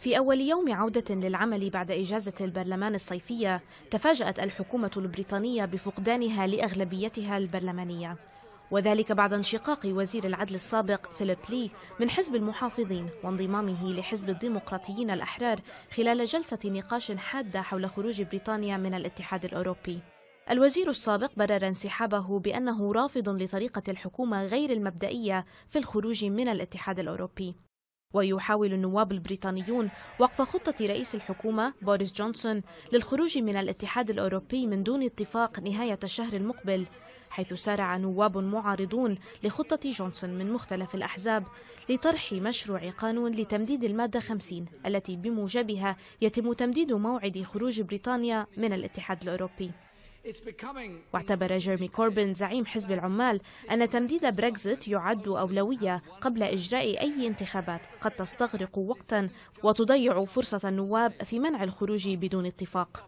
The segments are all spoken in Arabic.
في أول يوم عودة للعمل بعد إجازة البرلمان الصيفية تفاجأت الحكومة البريطانية بفقدانها لأغلبيتها البرلمانية وذلك بعد انشقاق وزير العدل السابق فيليب لي من حزب المحافظين وانضمامه لحزب الديمقراطيين الأحرار خلال جلسة نقاش حادة حول خروج بريطانيا من الاتحاد الأوروبي الوزير السابق برر انسحابه بأنه رافض لطريقة الحكومة غير المبدئية في الخروج من الاتحاد الأوروبي ويحاول النواب البريطانيون وقف خطة رئيس الحكومة بوريس جونسون للخروج من الاتحاد الأوروبي من دون اتفاق نهاية الشهر المقبل حيث سارع نواب معارضون لخطة جونسون من مختلف الأحزاب لطرح مشروع قانون لتمديد المادة 50 التي بموجبها يتم تمديد موعد خروج بريطانيا من الاتحاد الأوروبي واعتبر جيرمي كوربن زعيم حزب العمال أن تمديد بريكزيت يعد أولوية قبل إجراء أي انتخابات قد تستغرق وقتا وتضيع فرصة النواب في منع الخروج بدون اتفاق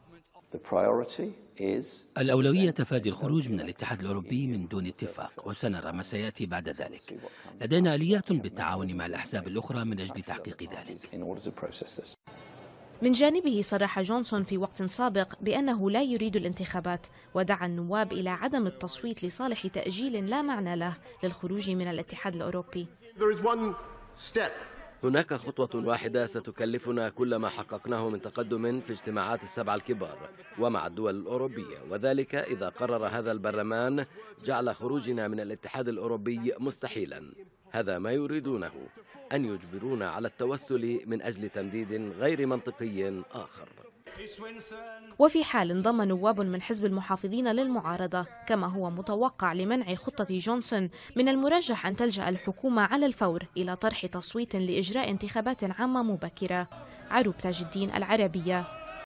الأولوية تفادي الخروج من الاتحاد الأوروبي من دون اتفاق وسنرى ما سيأتي بعد ذلك لدينا آليات بالتعاون مع الأحزاب الأخرى من أجل تحقيق ذلك من جانبه صرح جونسون في وقت سابق بأنه لا يريد الانتخابات ودعا النواب إلى عدم التصويت لصالح تأجيل لا معنى له للخروج من الاتحاد الأوروبي هناك خطوة واحدة ستكلفنا كل ما حققناه من تقدم في اجتماعات السبعة الكبار ومع الدول الأوروبية وذلك إذا قرر هذا البرلمان جعل خروجنا من الاتحاد الأوروبي مستحيلا هذا ما يريدونه أن يجبرونا على التوسل من أجل تمديد غير منطقي آخر وفي حال انضم نواب من حزب المحافظين للمعارضة كما هو متوقع لمنع خطة جونسون من المرجح أن تلجأ الحكومة على الفور إلى طرح تصويت لإجراء انتخابات عامة مبكرة عروب تاج الدين العربية